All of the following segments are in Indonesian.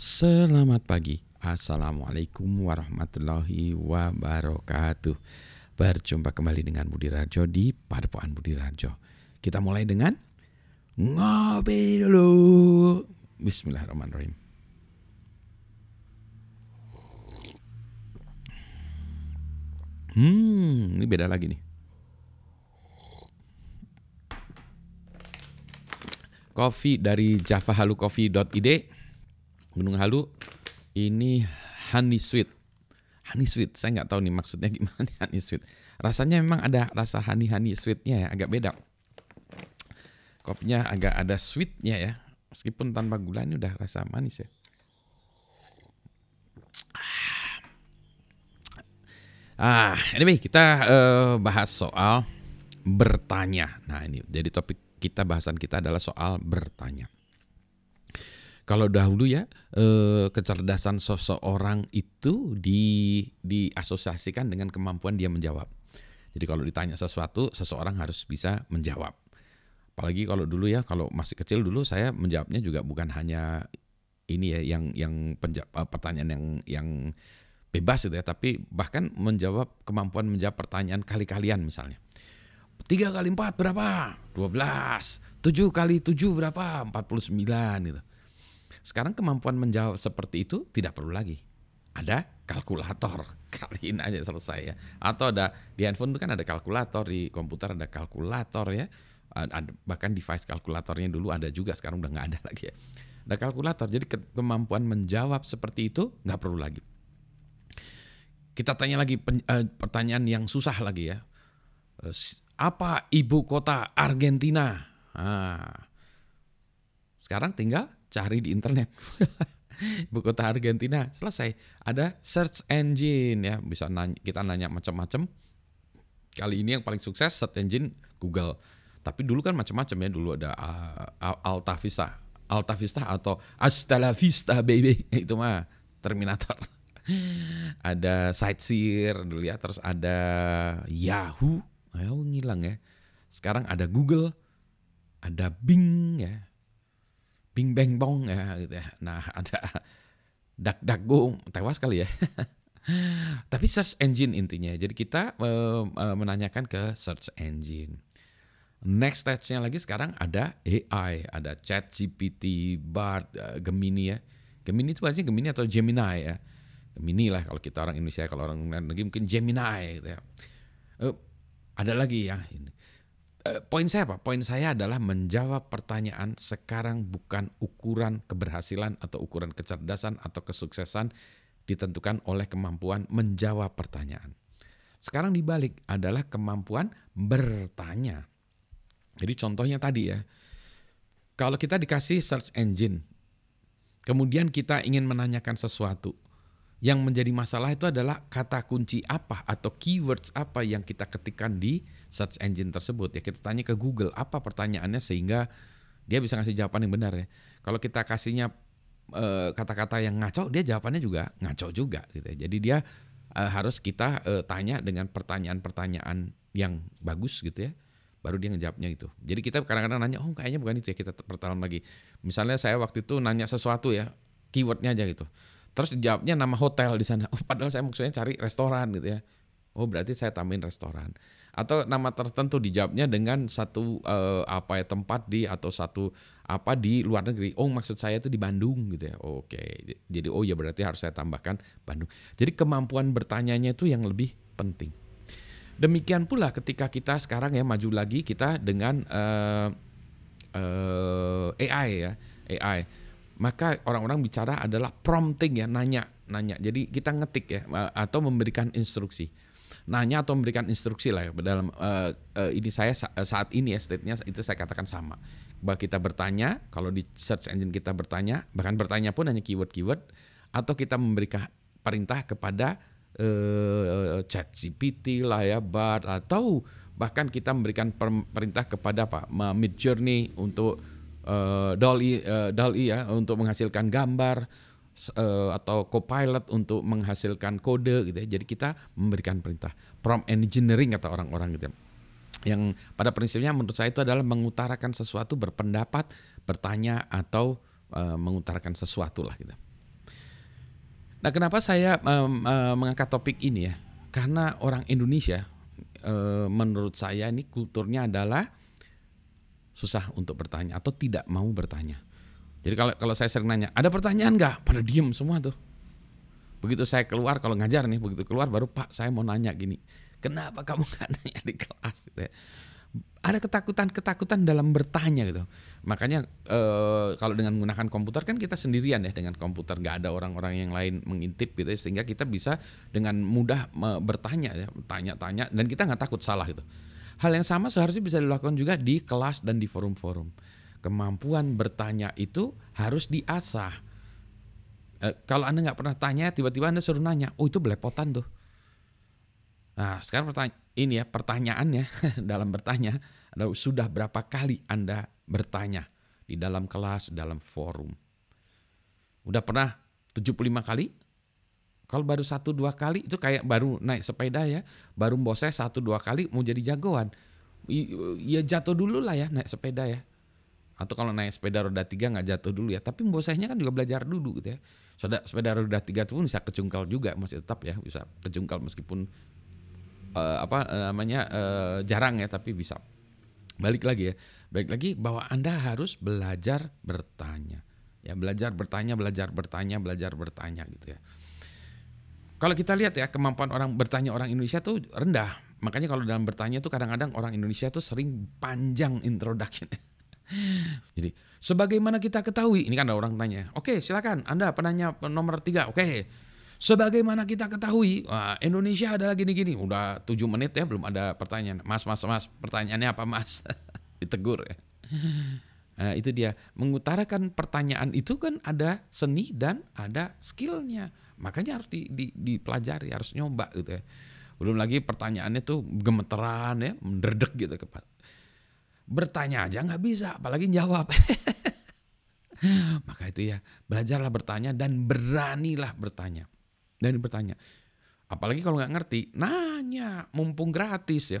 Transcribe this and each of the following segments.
Selamat pagi. Assalamualaikum warahmatullahi wabarakatuh. Berjumpa kembali dengan Budi Rajo di Padepokan Budi Rajo. Kita mulai dengan ngopi dulu. Bismillahirrahmanirrahim. Hmm, ini beda lagi nih. Kopi dari Id. Gunung Halu ini honey sweet. Honey sweet, saya nggak tahu nih maksudnya gimana honey sweet. Rasanya memang ada rasa honey honey sweetnya ya, agak beda. Kopinya agak ada sweetnya ya, meskipun tanpa gula ini udah rasa manis ya. Ah, anyway kita uh, bahas soal bertanya. Nah ini jadi topik kita bahasan kita adalah soal bertanya kalau dahulu ya eh, kecerdasan seseorang itu di diasosiasikan dengan kemampuan dia menjawab. Jadi kalau ditanya sesuatu, seseorang harus bisa menjawab. Apalagi kalau dulu ya, kalau masih kecil dulu saya menjawabnya juga bukan hanya ini ya yang yang penja, eh, pertanyaan yang yang bebas itu ya, tapi bahkan menjawab kemampuan menjawab pertanyaan kali-kalian misalnya. 3 kali 4 berapa? 12. 7 kali 7 berapa? 49 gitu. Sekarang kemampuan menjawab seperti itu tidak perlu lagi. Ada kalkulator, kaliin aja selesai ya. Atau ada di handphone itu kan ada kalkulator, di komputer ada kalkulator ya. Ada, bahkan device kalkulatornya dulu ada juga, sekarang udah nggak ada lagi ya. Ada kalkulator, jadi kemampuan menjawab seperti itu nggak perlu lagi. Kita tanya lagi pen, eh, pertanyaan yang susah lagi ya. Eh, apa ibu kota Argentina? Ah, sekarang tinggal cari di internet. Ibu kota Argentina selesai. Ada search engine ya, bisa nanya, kita nanya macam-macam. Kali ini yang paling sukses search engine Google. Tapi dulu kan macam-macam ya, dulu ada uh, Alta Vista atau Astala Vista baby. Itu mah Terminator. ada Sightseer dulu ya, terus ada Yahoo. Yahoo ngilang ya. Sekarang ada Google, ada Bing ya bing beng bong ya gitu ya. Nah, ada dak dak gung tewas kali ya. Tapi search engine intinya. Jadi kita uh, menanyakan ke search engine. Next stage-nya lagi sekarang ada AI, ada Chat GPT, Bard, eh, Gemini ya. Gemini itu pasti Gemini atau Gemini ya. Gemini lah kalau kita orang Indonesia, kalau orang negeri mungkin Gemini gitu ya. Uh, ada lagi ya Eh, poin saya apa? Poin saya adalah menjawab pertanyaan sekarang bukan ukuran keberhasilan atau ukuran kecerdasan atau kesuksesan ditentukan oleh kemampuan menjawab pertanyaan. Sekarang dibalik adalah kemampuan bertanya. Jadi contohnya tadi ya, kalau kita dikasih search engine, kemudian kita ingin menanyakan sesuatu, yang menjadi masalah itu adalah kata kunci apa atau keywords apa yang kita ketikkan di search engine tersebut. Ya kita tanya ke Google apa pertanyaannya sehingga dia bisa ngasih jawaban yang benar ya. Kalau kita kasihnya eh, kata-kata yang ngaco, dia jawabannya juga ngaco juga gitu ya. Jadi dia eh, harus kita eh, tanya dengan pertanyaan-pertanyaan yang bagus gitu ya baru dia ngejawabnya gitu. Jadi kita kadang-kadang nanya, oh kayaknya bukan itu ya kita pertarung lagi. Misalnya saya waktu itu nanya sesuatu ya, keywordnya aja gitu. Terus jawabnya nama hotel di sana. Oh, padahal saya maksudnya cari restoran gitu ya. Oh, berarti saya tambahin restoran. Atau nama tertentu dijawabnya dengan satu eh, apa ya tempat di atau satu apa di luar negeri. Oh, maksud saya itu di Bandung gitu ya. Oh, Oke. Okay. Jadi oh ya berarti harus saya tambahkan Bandung. Jadi kemampuan bertanyanya itu yang lebih penting. Demikian pula ketika kita sekarang ya maju lagi kita dengan eh, eh, AI ya, AI maka orang-orang bicara adalah prompting ya, nanya, nanya. Jadi kita ngetik ya eh, atau memberikan instruksi. Nanya atau memberikan instruksi lah ya dalam uh, uh, ini saya saat ini ya nya itu saya katakan sama. Bahwa kita bertanya, kalau di search engine kita bertanya, bahkan bertanya pun hanya keyword-keyword atau kita memberikan perintah kepada uh, chat GPT lah ya, bar atau bahkan kita memberikan perintah kepada apa? Mid Journey untuk uh, eh, Dolly uh, e, eh, Dolly e ya untuk menghasilkan gambar uh, atau copilot untuk menghasilkan kode gitu ya. Jadi kita memberikan perintah prompt engineering kata orang-orang gitu ya. Yang pada prinsipnya menurut saya itu adalah mengutarakan sesuatu, berpendapat, bertanya atau uh, mengutarakan sesuatu lah gitu. Nah, kenapa saya um, um, mengangkat topik ini ya? Karena orang Indonesia uh, menurut saya ini kulturnya adalah susah untuk bertanya atau tidak mau bertanya. Jadi kalau kalau saya sering nanya, ada pertanyaan nggak? Pada diem semua tuh. Begitu saya keluar kalau ngajar nih, begitu keluar baru Pak saya mau nanya gini, kenapa kamu nggak nanya di kelas? Gitu ya. Ada ketakutan-ketakutan dalam bertanya gitu. Makanya e, kalau dengan menggunakan komputer kan kita sendirian ya dengan komputer, nggak ada orang-orang yang lain mengintip gitu, ya, sehingga kita bisa dengan mudah bertanya ya, tanya-tanya dan kita nggak takut salah gitu Hal yang sama seharusnya bisa dilakukan juga di kelas dan di forum-forum. Kemampuan bertanya itu harus diasah. E, kalau Anda nggak pernah tanya, tiba-tiba Anda suruh nanya, oh itu belepotan tuh. Nah sekarang pertanya ini ya pertanyaannya dalam bertanya sudah berapa kali Anda bertanya di dalam kelas, dalam forum. Udah pernah 75 kali? Kalau baru satu dua kali itu kayak baru naik sepeda ya, baru bosnya satu dua kali mau jadi jagoan. ya jatuh dulu lah ya naik sepeda ya. Atau kalau naik sepeda roda tiga nggak jatuh dulu ya. Tapi bosnya kan juga belajar dulu gitu ya. Sepeda, sepeda roda tiga itu pun bisa kecungkal juga masih tetap ya bisa kecungkal meskipun uh, apa namanya uh, jarang ya tapi bisa. Balik lagi ya, balik lagi bahwa anda harus belajar bertanya. Ya belajar bertanya, belajar bertanya, belajar bertanya gitu ya kalau kita lihat ya kemampuan orang bertanya orang Indonesia tuh rendah. Makanya kalau dalam bertanya tuh kadang-kadang orang Indonesia tuh sering panjang introduction. Jadi sebagaimana kita ketahui, ini kan ada orang tanya, oke okay, silakan Anda penanya nomor tiga, oke. Okay. Sebagaimana kita ketahui, ah, Indonesia adalah gini-gini. Udah tujuh menit ya belum ada pertanyaan. Mas, mas, mas, pertanyaannya apa mas? Ditegur ya. Nah, itu dia mengutarakan pertanyaan itu kan ada seni dan ada skillnya. Makanya harus dipelajari, harus nyoba gitu ya. Belum lagi pertanyaannya tuh gemeteran ya, menderdek gitu. Bertanya aja nggak bisa, apalagi jawab. Maka itu ya, belajarlah bertanya dan beranilah bertanya. Dan bertanya. Apalagi kalau nggak ngerti, nanya, mumpung gratis ya.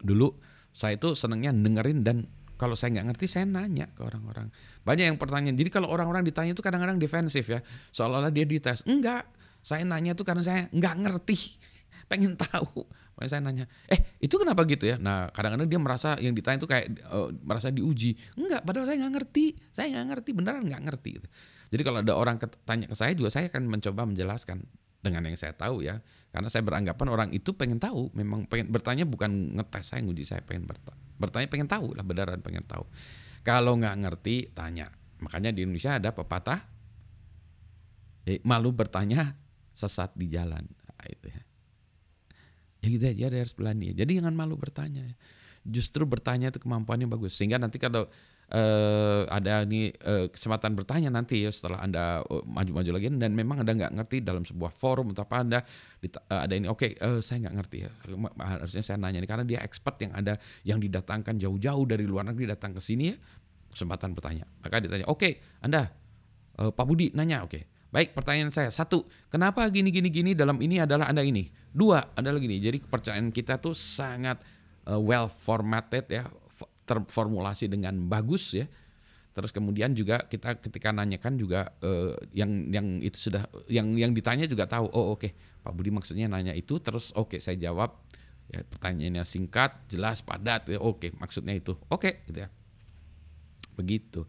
Dulu saya itu senangnya dengerin dan kalau saya nggak ngerti saya nanya ke orang-orang banyak yang pertanyaan jadi kalau orang-orang ditanya itu kadang-kadang defensif ya seolah-olah dia dites enggak saya nanya itu karena saya nggak ngerti pengen tahu makanya saya nanya eh itu kenapa gitu ya nah kadang-kadang dia merasa yang ditanya itu kayak uh, merasa diuji enggak padahal saya nggak ngerti saya nggak ngerti beneran nggak ngerti gitu. jadi kalau ada orang tanya ke saya juga saya akan mencoba menjelaskan dengan yang saya tahu ya karena saya beranggapan orang itu pengen tahu memang pengen bertanya bukan ngetes saya nguji saya pengen bertanya bertanya pengen tahu lah beneran pengen tahu kalau nggak ngerti tanya makanya di Indonesia ada pepatah eh, malu bertanya sesat di jalan nah, itu ya ya gitu ya harus berani jadi jangan malu bertanya justru bertanya itu kemampuannya bagus sehingga nanti kalau uh, ada ini uh, kesempatan bertanya nanti ya setelah anda oh, maju-maju uh, lagi dan memang anda nggak ngerti dalam sebuah forum atau apa anda uh, ada ini oke okay, uh, saya nggak ngerti ya harusnya saya nanya ini karena dia expert yang ada yang didatangkan jauh-jauh dari luar negeri datang ke sini ya kesempatan bertanya maka ditanya oke okay, anda uh, Pak Budi nanya oke okay. Baik, pertanyaan saya satu, kenapa gini gini gini dalam ini adalah anda ini. Dua anda lagi gini. Jadi kepercayaan kita tuh sangat uh, well formatted ya, terformulasi dengan bagus ya. Terus kemudian juga kita ketika nanyakan juga eh, yang yang itu sudah yang yang ditanya juga tahu. Oh oke, okay. Pak Budi maksudnya nanya itu terus oke okay, saya jawab ya, pertanyaannya singkat, jelas, padat. Ya, oke, okay, maksudnya itu. Oke, okay, gitu ya. Begitu.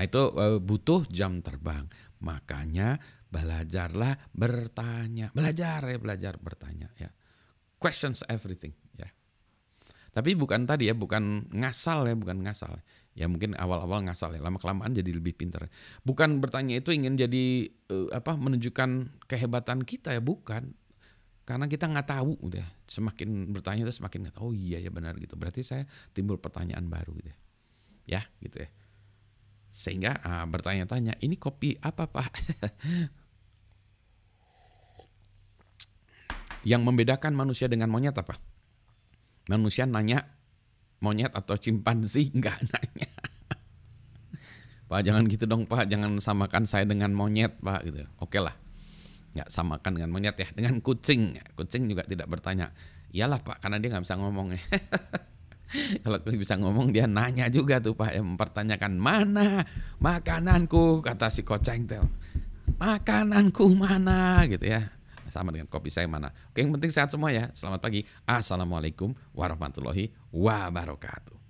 Nah, itu eh, butuh jam terbang. Makanya belajarlah bertanya. Belajar ya, belajar bertanya ya. Questions everything. Tapi bukan tadi ya, bukan ngasal ya, bukan ngasal. Ya mungkin awal-awal ngasal ya, lama-kelamaan jadi lebih pintar. Bukan bertanya itu ingin jadi uh, apa menunjukkan kehebatan kita ya, bukan. Karena kita nggak tahu udah. Semakin bertanya itu semakin nggak tahu. Oh iya ya benar gitu. Berarti saya timbul pertanyaan baru gitu. Ya, ya gitu ya. Sehingga uh, bertanya-tanya, ini kopi apa Pak? Yang membedakan manusia dengan monyet apa? manusia nanya monyet atau cimpansi nggak nanya pak jangan gitu dong pak jangan samakan saya dengan monyet pak gitu oke lah nggak samakan dengan monyet ya dengan kucing kucing juga tidak bertanya iyalah pak karena dia nggak bisa ngomong ya kalau bisa ngomong dia nanya juga tuh pak yang mempertanyakan mana makananku kata si kucing tel makananku mana gitu ya sama dengan kopi saya mana. Oke, yang penting sehat semua ya. Selamat pagi. Assalamualaikum warahmatullahi wabarakatuh.